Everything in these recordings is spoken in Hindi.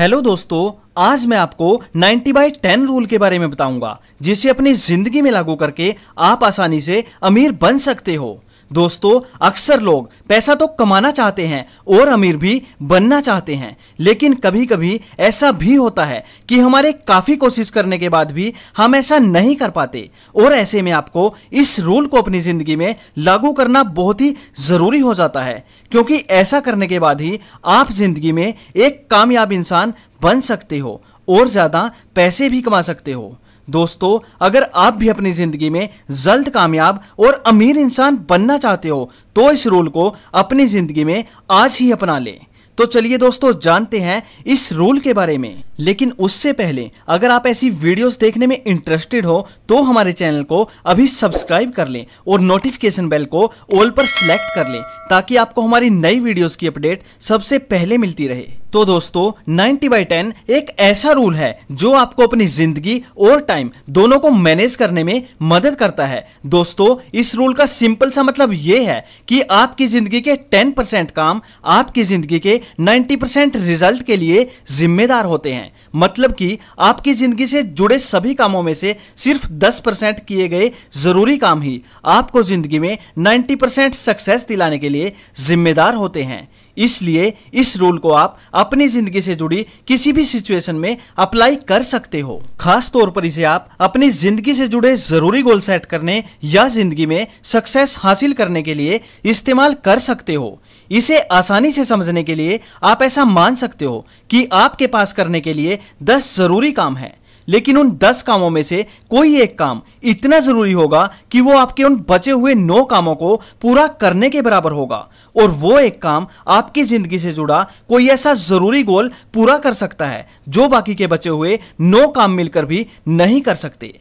हेलो दोस्तों आज मैं आपको 90 बाई 10 रूल के बारे में बताऊंगा जिसे अपनी जिंदगी में लागू करके आप आसानी से अमीर बन सकते हो दोस्तों अक्सर लोग पैसा तो कमाना चाहते हैं और अमीर भी बनना चाहते हैं लेकिन कभी कभी ऐसा भी होता है कि हमारे काफ़ी कोशिश करने के बाद भी हम ऐसा नहीं कर पाते और ऐसे में आपको इस रूल को अपनी ज़िंदगी में लागू करना बहुत ही ज़रूरी हो जाता है क्योंकि ऐसा करने के बाद ही आप ज़िंदगी में एक कामयाब इंसान बन सकते हो और ज़्यादा पैसे भी कमा सकते हो दोस्तों अगर आप भी अपनी ज़िंदगी में जल्द कामयाब और अमीर इंसान बनना चाहते हो तो इस रूल को अपनी ज़िंदगी में आज ही अपना लें तो चलिए दोस्तों जानते हैं इस रूल के बारे में लेकिन उससे पहले अगर आप ऐसी वीडियोस देखने में इंटरेस्टेड हो तो हमारे चैनल को अभी सब्सक्राइब कर लें और नोटिफिकेशन बेल को ऑल पर सिलेक्ट कर लें ताकि आपको हमारी नई वीडियोस की अपडेट सबसे पहले मिलती रहे तो दोस्तों 90 बाई टेन एक ऐसा रूल है जो आपको अपनी जिंदगी और टाइम दोनों को मैनेज करने में मदद करता है दोस्तों इस रूल का सिंपल सा मतलब यह है कि आपकी जिंदगी के 10 परसेंट काम आपकी जिंदगी के 90 परसेंट रिजल्ट के लिए जिम्मेदार होते हैं हैं मतलब कि आपकी ज़िंदगी से जुड़े सभी कामों में से सिर्फ 10 परसेंट किए गए ज़रूरी काम ही आपको ज़िंदगी में 90 परसेंट सक्सेस दिलाने के लिए जिम्मेदार होते हैं इसलिए इस रूल को आप अपनी जिंदगी से जुड़ी किसी भी सिचुएशन में अप्लाई कर सकते हो खास तौर पर इसे आप अपनी जिंदगी से जुड़े जरूरी गोल सेट करने या जिंदगी में सक्सेस हासिल करने के लिए इस्तेमाल कर सकते हो इसे आसानी से समझने के लिए आप ऐसा मान सकते हो कि आपके पास करने के लिए दस जरूरी काम है लेकिन उन दस कामों में से कोई एक काम इतना जरूरी होगा कि वो आपके उन बचे हुए नौ कामों को पूरा करने के बराबर होगा और वो एक काम आपकी जिंदगी से जुड़ा कोई ऐसा जरूरी गोल पूरा कर सकता है जो बाकी के बचे हुए नौ काम मिलकर भी नहीं कर सकते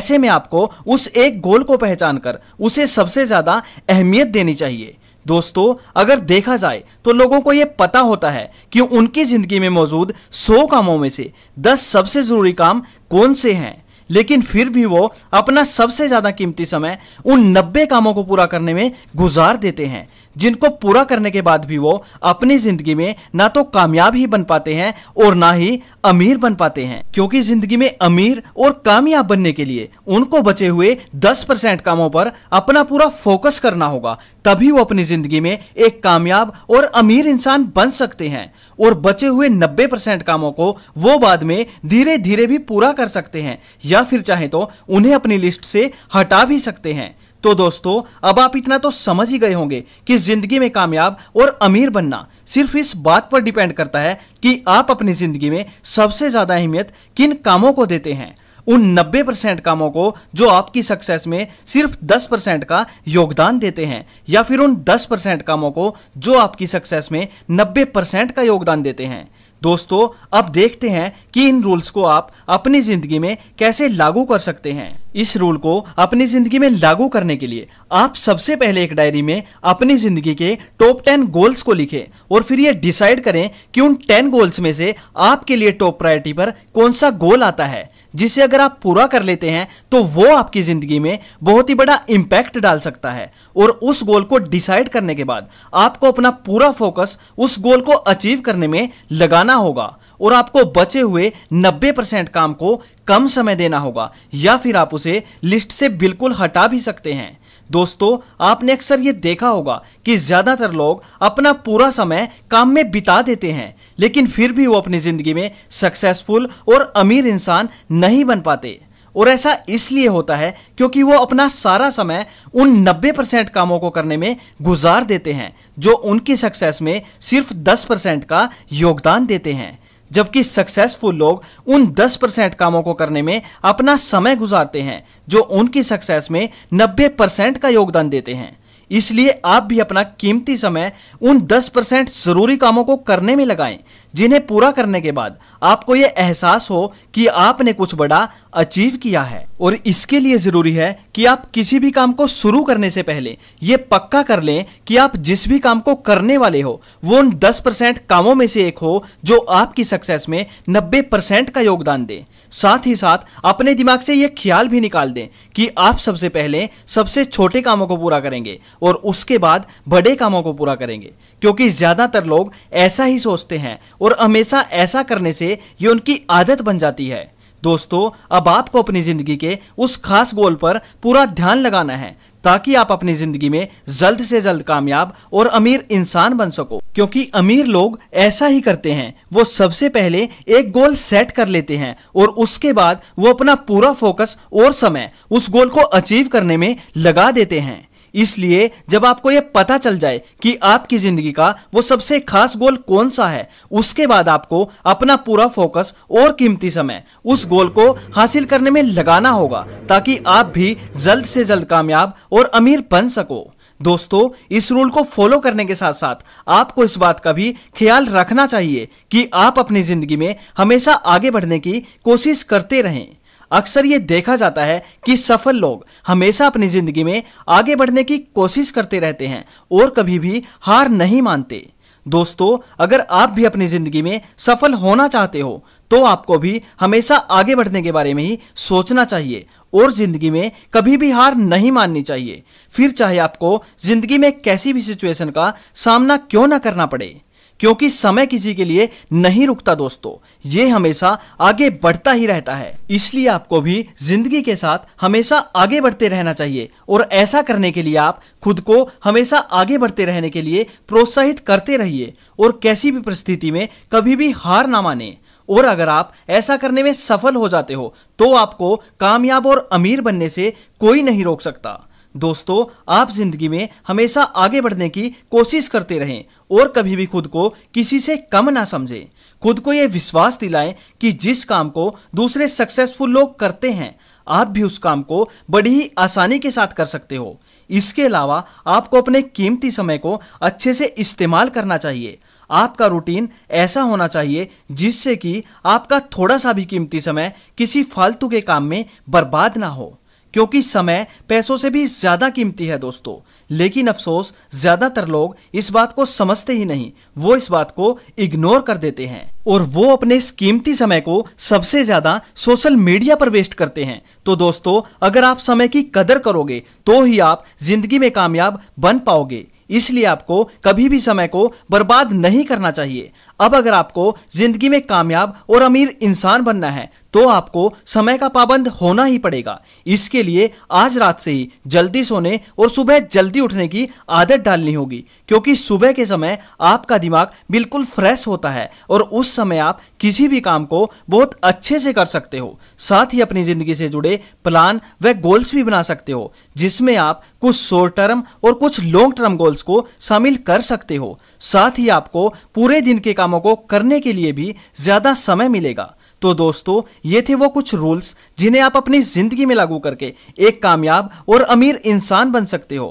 ऐसे में आपको उस एक गोल को पहचान कर उसे सबसे ज्यादा अहमियत देनी चाहिए दोस्तों अगर देखा जाए तो लोगों को यह पता होता है कि उनकी जिंदगी में मौजूद 100 कामों में से 10 सबसे जरूरी काम कौन से हैं लेकिन फिर भी वो अपना सबसे ज्यादा कीमती समय उन 90 कामों को पूरा करने में गुजार देते हैं जिनको पूरा करने के बाद भी वो अपनी जिंदगी में ना तो कामयाब ही बन पाते हैं और ना ही अमीर बन पाते हैं क्योंकि जिंदगी में अमीर और कामयाब बनने के लिए उनको बचे हुए दस परसेंट कामों पर अपना पूरा फोकस करना होगा तभी वो अपनी जिंदगी में एक कामयाब और अमीर इंसान बन सकते हैं और बचे हुए नब्बे परसेंट कामों को वो बाद में धीरे धीरे भी पूरा कर सकते हैं या फिर चाहे तो उन्हें अपनी लिस्ट से हटा भी सकते हैं तो दोस्तों अब आप इतना तो समझ ही गए होंगे कि जिंदगी में कामयाब और अमीर बनना सिर्फ इस बात पर डिपेंड करता है कि आप अपनी जिंदगी में सबसे ज्यादा अहमियत किन कामों को देते हैं उन 90 परसेंट कामों को जो आपकी सक्सेस में सिर्फ 10 परसेंट का योगदान देते हैं या फिर उन 10 परसेंट कामों को जो आपकी सक्सेस में 90 परसेंट का योगदान देते हैं दोस्तों अब देखते हैं कि इन रूल्स को आप अपनी जिंदगी में कैसे लागू कर सकते हैं इस रूल को अपनी जिंदगी में लागू करने के लिए आप सबसे पहले एक डायरी में अपनी जिंदगी के टॉप टेन गोल्स को लिखें और फिर ये डिसाइड करें कि उन टेन गोल्स में से आपके लिए टॉप प्रायोरिटी पर कौन सा गोल आता है जिसे अगर आप पूरा कर लेते हैं तो वो आपकी ज़िंदगी में बहुत ही बड़ा इम्पैक्ट डाल सकता है और उस गोल को डिसाइड करने के बाद आपको अपना पूरा फोकस उस गोल को अचीव करने में लगाना होगा और आपको बचे हुए 90 परसेंट काम को कम समय देना होगा या फिर आप उसे लिस्ट से बिल्कुल हटा भी सकते हैं दोस्तों आपने अक्सर ये देखा होगा कि ज़्यादातर लोग अपना पूरा समय काम में बिता देते हैं लेकिन फिर भी वो अपनी ज़िंदगी में सक्सेसफुल और अमीर इंसान नहीं बन पाते और ऐसा इसलिए होता है क्योंकि वो अपना सारा समय उन 90 परसेंट कामों को करने में गुजार देते हैं जो उनकी सक्सेस में सिर्फ 10 परसेंट का योगदान देते हैं जबकि सक्सेसफुल लोग उन 10 परसेंट कामों को करने में अपना समय गुजारते हैं जो उनकी सक्सेस में 90 परसेंट का योगदान देते हैं इसलिए आप भी अपना कीमती समय उन 10 परसेंट ज़रूरी कामों को करने में लगाएं जिन्हें पूरा करने के बाद आपको यह एहसास हो कि आपने कुछ बड़ा अचीव किया है और इसके लिए ज़रूरी है कि आप किसी भी काम को शुरू करने से पहले ये पक्का कर लें कि आप जिस भी काम को करने वाले हो वो उन 10 परसेंट कामों में से एक हो जो आपकी सक्सेस में 90 परसेंट का योगदान दे साथ ही साथ अपने दिमाग से ये ख्याल भी निकाल दें कि आप सबसे पहले सबसे छोटे कामों को पूरा करेंगे और उसके बाद बड़े कामों को पूरा करेंगे क्योंकि ज़्यादातर लोग ऐसा ही सोचते हैं और हमेशा ऐसा करने से ये उनकी आदत बन जाती है दोस्तों अब आपको अपनी ज़िंदगी के उस खास गोल पर पूरा ध्यान लगाना है ताकि आप अपनी ज़िंदगी में जल्द से जल्द कामयाब और अमीर इंसान बन सको क्योंकि अमीर लोग ऐसा ही करते हैं वो सबसे पहले एक गोल सेट कर लेते हैं और उसके बाद वो अपना पूरा फोकस और समय उस गोल को अचीव करने में लगा देते हैं इसलिए जब आपको यह पता चल जाए कि आपकी जिंदगी का वो सबसे खास गोल कौन सा है उसके बाद आपको अपना पूरा फोकस और कीमती समय उस गोल को हासिल करने में लगाना होगा ताकि आप भी जल्द से जल्द कामयाब और अमीर बन सको दोस्तों इस रूल को फॉलो करने के साथ साथ आपको इस बात का भी ख्याल रखना चाहिए कि आप अपनी जिंदगी में हमेशा आगे बढ़ने की कोशिश करते रहें अक्सर ये देखा जाता है कि सफल लोग हमेशा अपनी जिंदगी में आगे बढ़ने की कोशिश करते रहते हैं और कभी भी हार नहीं मानते दोस्तों अगर आप भी अपनी जिंदगी में सफल होना चाहते हो तो आपको भी हमेशा आगे बढ़ने के बारे में ही सोचना चाहिए और जिंदगी में कभी भी हार नहीं माननी चाहिए फिर चाहे आपको जिंदगी में कैसी भी सिचुएशन का सामना क्यों ना करना पड़े क्योंकि समय किसी के लिए नहीं रुकता दोस्तों ये हमेशा आगे बढ़ता ही रहता है इसलिए आपको भी जिंदगी के साथ हमेशा आगे बढ़ते रहना चाहिए और ऐसा करने के लिए आप खुद को हमेशा आगे बढ़ते रहने के लिए प्रोत्साहित करते रहिए और कैसी भी परिस्थिति में कभी भी हार ना माने और अगर आप ऐसा करने में सफल हो जाते हो तो आपको कामयाब और अमीर बनने से कोई नहीं रोक सकता दोस्तों आप जिंदगी में हमेशा आगे बढ़ने की कोशिश करते रहें और कभी भी खुद को किसी से कम ना समझें खुद को यह विश्वास दिलाएं कि जिस काम को दूसरे सक्सेसफुल लोग करते हैं आप भी उस काम को बड़ी ही आसानी के साथ कर सकते हो इसके अलावा आपको अपने कीमती समय को अच्छे से इस्तेमाल करना चाहिए आपका रूटीन ऐसा होना चाहिए जिससे कि आपका थोड़ा सा भी कीमती समय किसी फालतू के काम में बर्बाद ना हो क्योंकि समय पैसों से भी ज़्यादा कीमती है दोस्तों लेकिन अफसोस ज़्यादातर लोग इस बात को समझते ही नहीं वो इस बात को इग्नोर कर देते हैं और वो अपने इस कीमती समय को सबसे ज़्यादा सोशल मीडिया पर वेस्ट करते हैं तो दोस्तों अगर आप समय की कदर करोगे तो ही आप जिंदगी में कामयाब बन पाओगे इसलिए आपको कभी भी समय को बर्बाद नहीं करना चाहिए अब अगर आपको जिंदगी में कामयाब और अमीर इंसान बनना है तो आपको समय का पाबंद होना ही पड़ेगा इसके लिए आज रात से ही जल्दी सोने और सुबह जल्दी उठने की आदत डालनी होगी क्योंकि सुबह के समय आपका दिमाग बिल्कुल फ्रेश होता है और उस समय आप किसी भी काम को बहुत अच्छे से कर सकते हो साथ ही अपनी ज़िंदगी से जुड़े प्लान व गोल्स भी बना सकते हो जिसमें आप कुछ शॉर्ट टर्म और कुछ लॉन्ग टर्म गोल्स को शामिल कर सकते हो साथ ही आपको पूरे दिन के कामों को करने के लिए भी ज़्यादा समय मिलेगा तो दोस्तों ये थे वो कुछ रूल्स जिन्हें आप अपनी ज़िंदगी में लागू करके एक कामयाब और अमीर इंसान बन सकते हो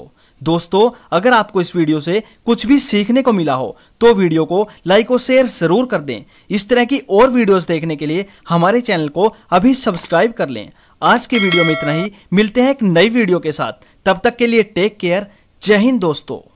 दोस्तों अगर आपको इस वीडियो से कुछ भी सीखने को मिला हो तो वीडियो को लाइक और शेयर ज़रूर कर दें इस तरह की और वीडियोस देखने के लिए हमारे चैनल को अभी सब्सक्राइब कर लें आज के वीडियो में इतना ही मिलते हैं एक नई वीडियो के साथ तब तक के लिए टेक केयर जय हिंद दोस्तों